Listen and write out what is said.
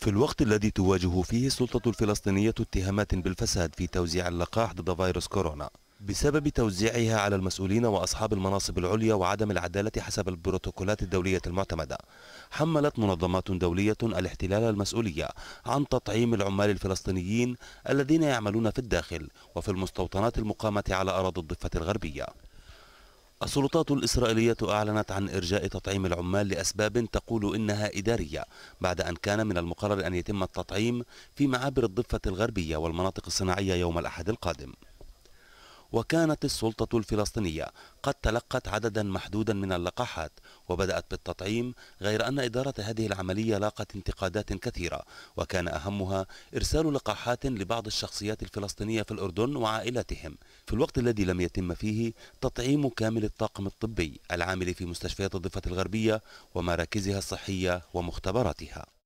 في الوقت الذي تواجه فيه السلطة الفلسطينية اتهامات بالفساد في توزيع اللقاح ضد فيروس كورونا بسبب توزيعها على المسؤولين وأصحاب المناصب العليا وعدم العدالة حسب البروتوكولات الدولية المعتمدة حملت منظمات دولية الاحتلال المسؤولية عن تطعيم العمال الفلسطينيين الذين يعملون في الداخل وفي المستوطنات المقامة على أراضي الضفة الغربية السلطات الإسرائيلية أعلنت عن إرجاء تطعيم العمال لأسباب تقول إنها إدارية بعد أن كان من المقرر أن يتم التطعيم في معابر الضفة الغربية والمناطق الصناعية يوم الأحد القادم وكانت السلطة الفلسطينية قد تلقت عددا محدودا من اللقاحات وبدأت بالتطعيم غير أن إدارة هذه العملية لاقت انتقادات كثيرة وكان أهمها إرسال لقاحات لبعض الشخصيات الفلسطينية في الأردن وعائلاتهم في الوقت الذي لم يتم فيه تطعيم كامل الطاقم الطبي العامل في مستشفيات الضفة الغربية ومراكزها الصحية ومختبراتها